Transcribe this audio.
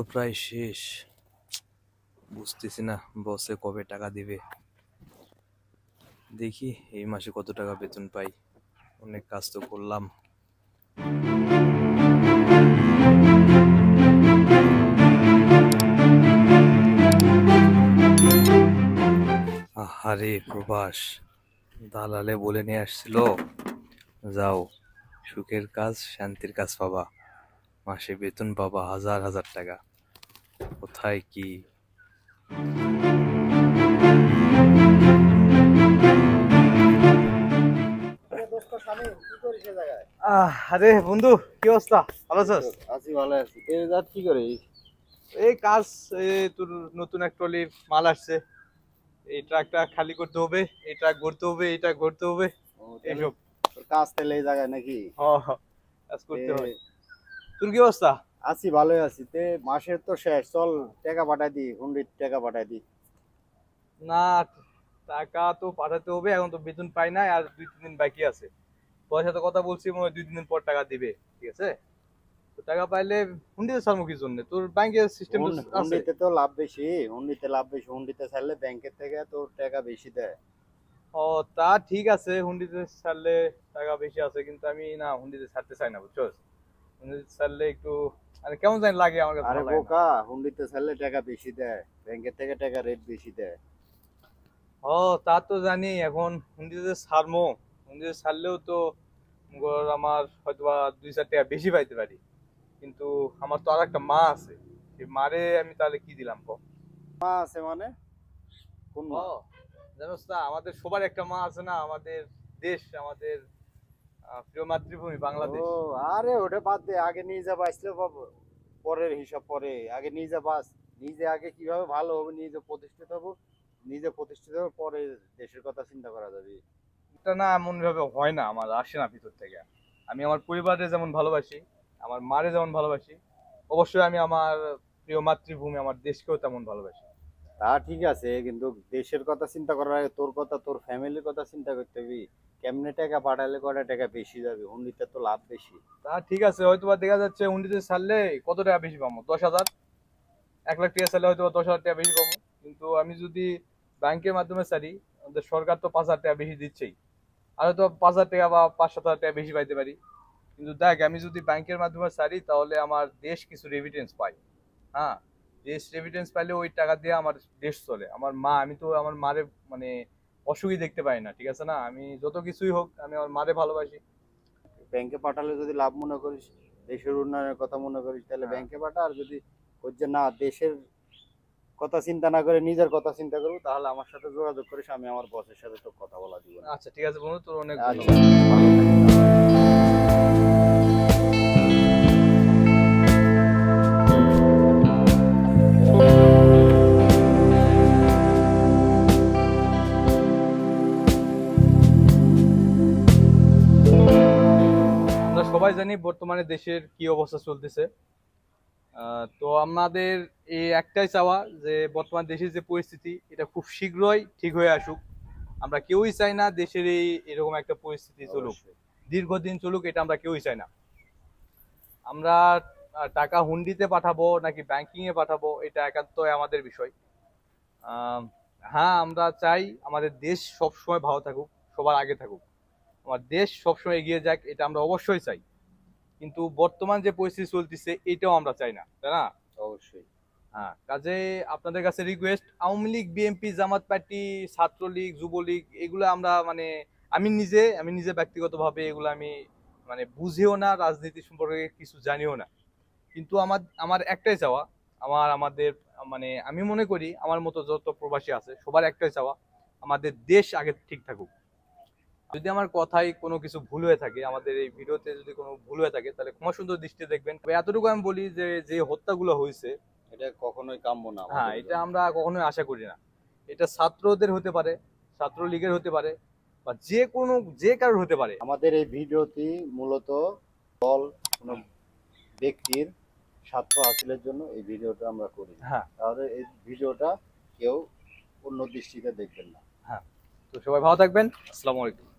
তো প্রায় শেষ বুঝতেছি না বসে কবে টাকা দিবে দেখি এই মাসে কত টাকা বেতন পাই অনেক কাজ তো করলাম আরে প্রভাস দালালে বলে নিয়ে আসছিল যাও সুখের কাজ শান্তির কাজ পাবা মাসে বেতন পাবা হাজার হাজার টাকা কোথায় কি আরে বন্ধু কি অবস্থা ভালো আছিস আছি ভালো আছি এই যা কি করে এই কাজ তোর নতুন এক ট্রলি মাল আসছে এই ট্রাকটা খালি করতে হবে এই ট্রাক ঘুরতে হবে এই ঘুরতে হবে এইসব কাজ তেলে এই জায়গায় নাকি হ কাজ করতে হবে তোর কি অবস্থা আছি ভালোই আছি তে মাসের তো শেষ চল টাকা পাঠাই দি হুন্ডির টাকা পাঠাই দি না টাকা তো পাঠাতে হবে এখন তো বেতন পাই নাই আর দুই তিন দিন বাকি আছে পয়সা তো কথা বলছি মনে দুই তিন দিন পর টাকা দিবে ঠিক আছে তো টাকা পাইলে হুন্ডিতে ছাড়বো কি জন্য তোর ব্যাংকের সিস্টেম হুন্ডিতে তো লাভ বেশি হুন্ডিতে লাভ বেশি হুন্ডিতে ছাড়লে ব্যাংকের থেকে তোর টাকা বেশি দেয় ও তা ঠিক আছে হুন্ডিতে ছাড়লে টাকা বেশি আছে কিন্তু আমি না হুন্ডিতে ছাড়তে চাই না বুঝছো হুন্ডিতে ছাড়লে একটু আরে কেমন জানি লাগে আমাকে কাছে আরে বোকা হুন্ডিতে ছেলে টাকা বেশি দেয় ব্যাংকের থেকে টাকা রেট বেশি দেয় ও তা তো জানি এখন হুন্ডিতে সারমো হুন্ডিতে সারলেও তো আমার হয়তো বা দুই চার টাকা বেশি পাইতে পারি কিন্তু আমার তো আর একটা মা আছে সেই মারে আমি তাহলে কি দিলাম কো মা আছে মানে কোন মা জানোস না আমাদের সবার একটা মা আছে না আমাদের দেশ আমাদের প্রিয় মাতৃভূমি বাংলাদেশ ও আরে ওটা বাদ দে আগে নিয়ে যাবো আসলে পাবো পরের হিসাব পরে আগে নিয়ে যা বাস নিজে আগে কিভাবে ভালো হবে নিজে প্রতিষ্ঠিত হবো নিজে প্রতিষ্ঠিত হবো পরে দেশের কথা চিন্তা করা যাবে এটা না এমন ভাবে হয় না আমার আসে না ভিতর থেকে আমি আমার পরিবারে যেমন ভালোবাসি আমার মারে যেমন ভালোবাসি অবশ্যই আমি আমার প্রিয় মাতৃভূমি আমার দেশকেও তেমন ভালোবাসি তা ঠিক আছে কিন্তু দেশের কথা চিন্তা করার আগে তোর কথা তোর ফ্যামিলির কথা চিন্তা করতে হবে কেমনে টাকা পাঠালে কটা টাকা বেশি যাবে হুন্ডিতে তো লাভ বেশি তা ঠিক আছে হয়তো বা দেখা যাচ্ছে হুন্ডিতে ছাড়লে কত টাকা বেশি পাবো দশ হাজার এক লাখ টাকা ছাড়লে হয়তো দশ হাজার টাকা বেশি পাবো কিন্তু আমি যদি ব্যাংকের মাধ্যমে ছাড়ি আমাদের সরকার তো পাঁচ হাজার টাকা বেশি দিচ্ছেই আর হয়তো পাঁচ হাজার টাকা বা পাঁচ সাত হাজার টাকা বেশি পাইতে পারি কিন্তু দেখ আমি যদি ব্যাংকের মাধ্যমে ছাড়ি তাহলে আমার দেশ কিছু রেভিডেন্স পাই হ্যাঁ দেশ রেভিডেন্স পাইলে ওই টাকা দিয়ে আমার দেশ চলে আমার মা আমি তো আমার মারে মানে অসুখই দেখতে পাই না ঠিক আছে না আমি যত কিছুই হোক আমি আমার মারে ভালোবাসি ব্যাংকে পাঠালে যদি লাভ মনে করিস দেশের উন্নয়নের কথা মনে করিস তাহলে হ্যাঁ। ব্যাংকে পাঠা আর যদি ওর যে না দেশের কথা চিন্তা না করে নিজের কথা চিন্তা করবো তাহলে আমার সাথে যোগাযোগ করিস আমি আমার বসের সাথে তো কথা বলা দিব আচ্ছা ঠিক আছে বন্ধু তোর অনেক আচ্ছা। সবাই জানি বর্তমানে দেশের কি অবস্থা চলতেছে তো আমাদের এই একটাই চাওয়া যে বর্তমান দেশের যে পরিস্থিতি এটা খুব শীঘ্রই ঠিক হয়ে আসুক আমরা কেউই চাই না দেশের এই এরকম একটা পরিস্থিতি চলুক দীর্ঘদিন চলুক এটা আমরা কেউই চাই না আমরা টাকা হুন্ডিতে পাঠাবো নাকি ব্যাংকিংয়ে পাঠাবো এটা একান্তই আমাদের বিষয় হ্যাঁ আমরা চাই আমাদের দেশ সবসময় ভালো থাকুক সবার আগে থাকুক আমার দেশ সবসময় এগিয়ে যাক এটা আমরা অবশ্যই চাই কিন্তু বর্তমান যে পরিস্থিতি চলতেছে এটাও আমরা চাই না তাই না অবশ্যই হ্যাঁ কাজে আপনাদের কাছে রিকোয়েস্ট আওয়ামী লীগ বিএনপি জামাত পার্টি ছাত্রলীগ যুবলীগ এগুলো আমরা মানে আমি নিজে আমি নিজে ব্যক্তিগতভাবে এগুলো আমি মানে বুঝেও না রাজনীতি সম্পর্কে কিছু জানিও না কিন্তু আমার আমার একটাই চাওয়া আমার আমাদের মানে আমি মনে করি আমার মতো যত প্রবাসী আছে সবার একটাই চাওয়া আমাদের দেশ আগে ঠিক থাকুক যদি আমার কথায় কোনো কিছু ভুল হয়ে থাকে আমাদের এই ভিডিওতে যদি কোনো ভুল হয়ে থাকে তাহলে খুব সুন্দর দৃষ্টি দেখবেন এতটুকু আমি বলি যে যে হত্যাগুলো হয়েছে এটা কখনোই কাম্য না হ্যাঁ এটা আমরা কখনোই আশা করি না এটা ছাত্রদের হতে পারে ছাত্রলীগের হতে পারে বা যে কোনো যে কারোর হতে পারে আমাদের এই ভিডিওটি মূলত দল কোনো ব্যক্তির স্বার্থ হাসিলের জন্য এই ভিডিওটা আমরা করি হ্যাঁ তাহলে এই ভিডিওটা কেউ অন্য দৃষ্টিতে দেখবেন না হ্যাঁ তো সবাই ভালো থাকবেন আসসালামু আলাইকুম